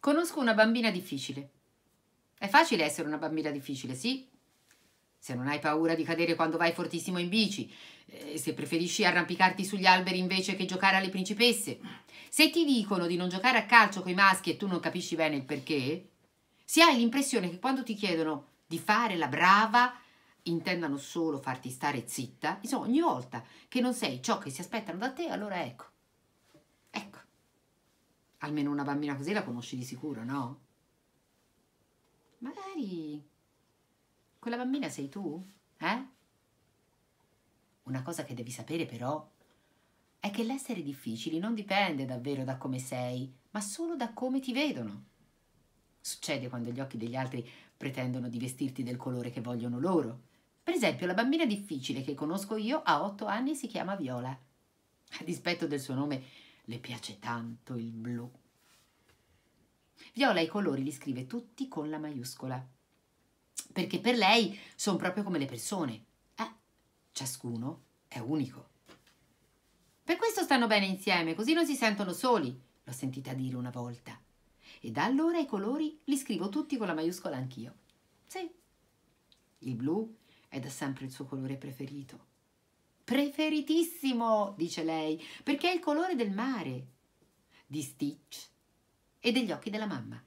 Conosco una bambina difficile. È facile essere una bambina difficile, sì. Se non hai paura di cadere quando vai fortissimo in bici, eh, se preferisci arrampicarti sugli alberi invece che giocare alle principesse, se ti dicono di non giocare a calcio coi maschi e tu non capisci bene il perché, se hai l'impressione che quando ti chiedono di fare la brava intendano solo farti stare zitta, insomma oh, ogni volta che non sei ciò che si aspettano da te, allora ecco, almeno una bambina così la conosci di sicuro, no? Magari quella bambina sei tu, eh? Una cosa che devi sapere però è che l'essere difficili non dipende davvero da come sei, ma solo da come ti vedono. Succede quando gli occhi degli altri pretendono di vestirti del colore che vogliono loro. Per esempio, la bambina difficile che conosco io a otto anni si chiama Viola. A dispetto del suo nome, le piace tanto il blu. Viola i colori li scrive tutti con la maiuscola, perché per lei sono proprio come le persone. Eh, ciascuno è unico. Per questo stanno bene insieme, così non si sentono soli, l'ho sentita dire una volta. E da allora i colori li scrivo tutti con la maiuscola anch'io. Sì. Il blu è da sempre il suo colore preferito preferitissimo, dice lei, perché è il colore del mare, di Stitch e degli occhi della mamma.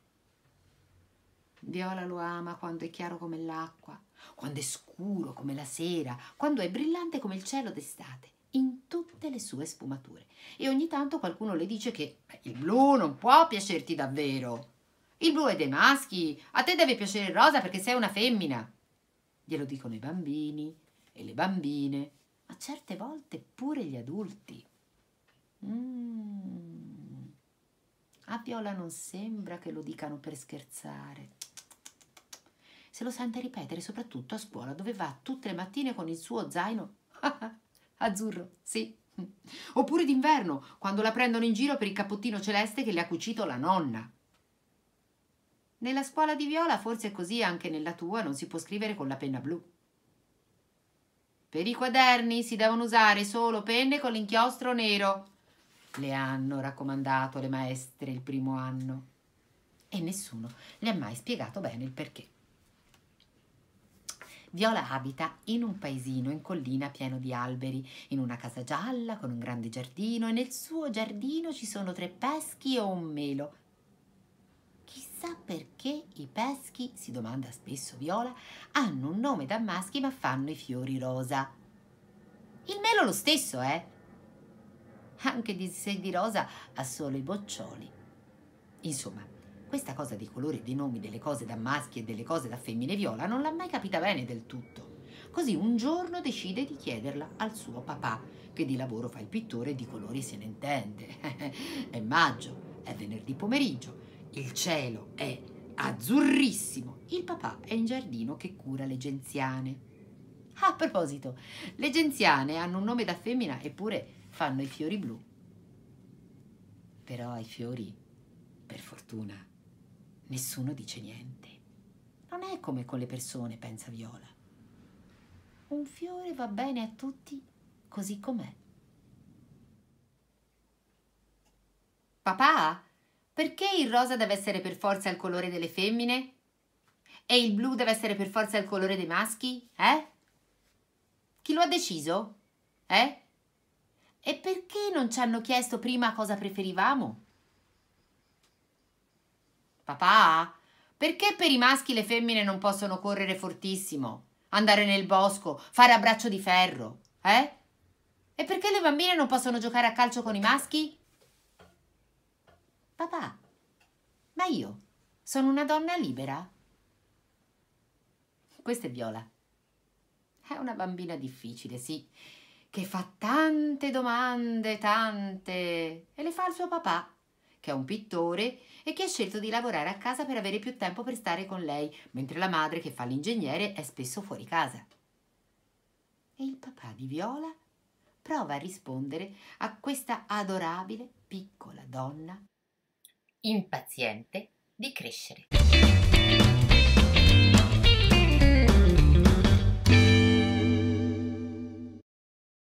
Viola lo ama quando è chiaro come l'acqua, quando è scuro come la sera, quando è brillante come il cielo d'estate, in tutte le sue sfumature. E ogni tanto qualcuno le dice che il blu non può piacerti davvero. Il blu è dei maschi, a te deve piacere il rosa perché sei una femmina. Glielo dicono i bambini e le bambine certe volte pure gli adulti. Mm. A Viola non sembra che lo dicano per scherzare. Se lo sente ripetere soprattutto a scuola dove va tutte le mattine con il suo zaino azzurro, sì. Oppure d'inverno, quando la prendono in giro per il cappottino celeste che le ha cucito la nonna. Nella scuola di Viola, forse è così anche nella tua, non si può scrivere con la penna blu. Per i quaderni si devono usare solo penne con l'inchiostro nero. Le hanno raccomandato le maestre il primo anno. E nessuno le ha mai spiegato bene il perché. Viola abita in un paesino in collina pieno di alberi, in una casa gialla con un grande giardino e nel suo giardino ci sono tre peschi o un melo. Chissà perché i peschi, si domanda spesso Viola, hanno un nome da maschi ma fanno i fiori rosa. Il melo lo stesso, eh? Anche di, se di rosa ha solo i boccioli. Insomma, questa cosa dei colori e dei nomi delle cose da maschi e delle cose da femmine Viola non l'ha mai capita bene del tutto. Così un giorno decide di chiederla al suo papà, che di lavoro fa il pittore e di colori se ne intende. è maggio, è venerdì pomeriggio, il cielo è azzurrissimo, il papà è in giardino che cura le genziane. A proposito, le genziane hanno un nome da femmina eppure fanno i fiori blu. Però ai fiori, per fortuna, nessuno dice niente. Non è come con le persone, pensa Viola. Un fiore va bene a tutti così com'è. Papà? Perché il rosa deve essere per forza il colore delle femmine? E il blu deve essere per forza il colore dei maschi? Eh? Chi lo ha deciso? Eh? E perché non ci hanno chiesto prima cosa preferivamo? Papà, perché per i maschi le femmine non possono correre fortissimo, andare nel bosco, fare a braccio di ferro, eh? E perché le bambine non possono giocare a calcio con i maschi? Papà, ma io sono una donna libera? Questa è Viola. È una bambina difficile, sì, che fa tante domande, tante, e le fa al suo papà, che è un pittore e che ha scelto di lavorare a casa per avere più tempo per stare con lei, mentre la madre, che fa l'ingegnere, è spesso fuori casa. E il papà di Viola prova a rispondere a questa adorabile piccola donna impaziente di crescere.